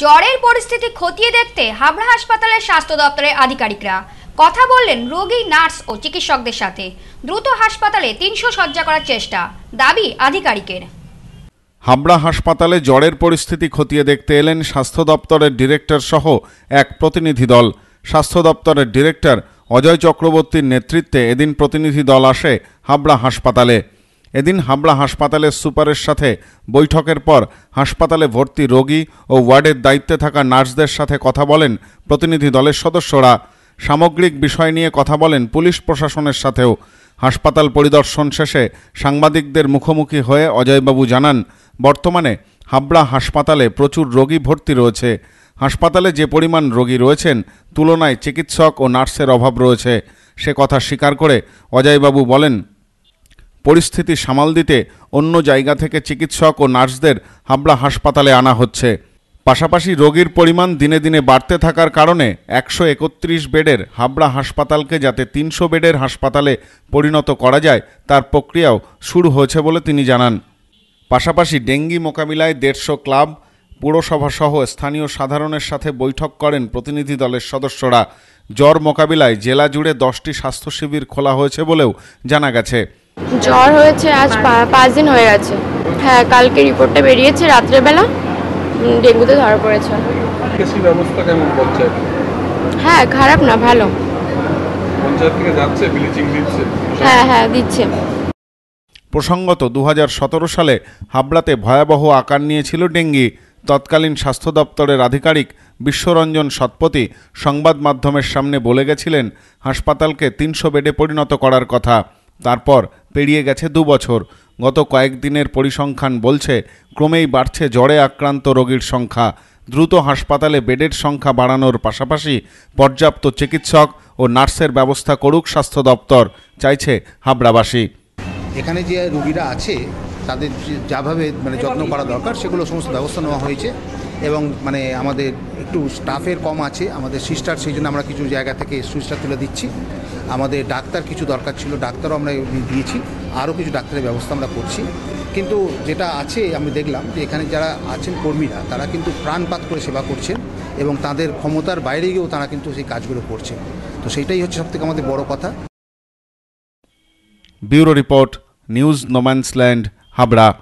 জ্বরের পরিস্থিতি খতিয়ে দেখতে হাবড়া হাসপাতালের স্বাস্থ্য দপ্তরের আধিকারিকরা কথা বললেন রোগী নার্স ও চিকিৎসকদের সাথে দ্রুত হাসপাতালে তিনশো শয্যা করার চেষ্টা দাবি আধিকারিকের হাবড়া হাসপাতালে জ্বরের পরিস্থিতি খতিয়ে দেখতে এলেন স্বাস্থ্য দপ্তরের ডিরেক্টর সহ এক প্রতিনিধি দল স্বাস্থ্য দপ্তরের ডিরেক্টর অজয় চক্রবর্তীর নেতৃত্বে এদিন প্রতিনিধি দল আসে হাবড়া হাসপাতালে এদিন হাবড়া হাসপাতালের সুপারের সাথে বৈঠকের পর হাসপাতালে ভর্তি রোগী ও ওয়ার্ডের দায়িত্বে থাকা নার্সদের সাথে কথা বলেন প্রতিনিধি দলের সদস্যরা সামগ্রিক বিষয় নিয়ে কথা বলেন পুলিশ প্রশাসনের সাথেও হাসপাতাল পরিদর্শন শেষে সাংবাদিকদের মুখোমুখি হয়ে অজয়বাবু জানান বর্তমানে হাবড়া হাসপাতালে প্রচুর রোগী ভর্তি রয়েছে হাসপাতালে যে পরিমাণ রোগী রয়েছেন তুলনায় চিকিৎসক ও নার্সের অভাব রয়েছে সে কথা স্বীকার করে অজয়বাবু বলেন পরিস্থিতি সামাল দিতে অন্য জায়গা থেকে চিকিৎসক ও নার্সদের হাবড়া হাসপাতালে আনা হচ্ছে পাশাপাশি রোগীর পরিমাণ দিনে দিনে বাড়তে থাকার কারণে একশো একত্রিশ বেডের হাবড়া হাসপাতালকে যাতে তিনশো বেডের হাসপাতালে পরিণত করা যায় তার প্রক্রিয়াও শুরু হয়েছে বলে তিনি জানান পাশাপাশি ডেঙ্গি মোকাবিলায় দেড়শো ক্লাব পুরসভাসহ স্থানীয় সাধারণের সাথে বৈঠক করেন প্রতিনিধি দলের সদস্যরা জ্বর মোকাবিলায় জেলা জুড়ে দশটি স্বাস্থ্য শিবির খোলা হয়েছে বলেও জানা গেছে জ্বর হয়েছে আজ পাঁচ দিন হয়ে গেছে হ্যাঁ কালকে রিপোর্টটা বেরিয়েছে রাত্রেবেলা ডেঙ্গুতে ধরা পড়েছে হ্যাঁ খারাপ না ভালো হ্যাঁ হ্যাঁ দিচ্ছে প্রসঙ্গত দু সালে হাবড়াতে ভয়াবহ আকার নিয়েছিল ডেঙ্গি তৎকালীন স্বাস্থ্য দপ্তরের আধিকারিক বিশ্বরঞ্জন সৎপতি সংবাদ মাধ্যমের সামনে বলে গেছিলেন হাসপাতালকে তিনশো বেডে পরিণত করার কথা তারপর পেরিয়ে গেছে দুবছর গত কয়েকদিনের পরিসংখ্যান বলছে ক্রমেই বাড়ছে জ্বরে আক্রান্ত রোগীর সংখ্যা দ্রুত হাসপাতালে বেডের সংখ্যা বাড়ানোর পাশাপাশি পর্যাপ্ত চিকিৎসক ও নার্সের ব্যবস্থা করুক স্বাস্থ্য দপ্তর চাইছে হাবড়াবাসী এখানে যে রুগীরা আছে তাদের যাভাবে মানে যত্ন করা দরকার সেগুলো সমস্ত ব্যবস্থা নেওয়া হয়েছে এবং মানে আমাদের একটু স্টাফের কম আছে আমাদের সিস্টার সেই জন্য আমরা কিছু জায়গা থেকে সুইচটা তুলে দিচ্ছি আমাদের ডাক্তার কিছু দরকার ছিল ডাক্তারও আমরা দিয়েছি আরও কিছু ডাক্তারের ব্যবস্থা আমরা করছি কিন্তু যেটা আছে আমি দেখলাম যে এখানে যারা আছেন কর্মীরা তারা কিন্তু প্রাণপাত করে সেবা করছেন এবং তাদের ক্ষমতার বাইরে গিয়েও তারা কিন্তু সেই কাজগুলো করছেন তো সেটাই হচ্ছে সবথেকে আমাদের বড় কথা bureau report news no man's land Habra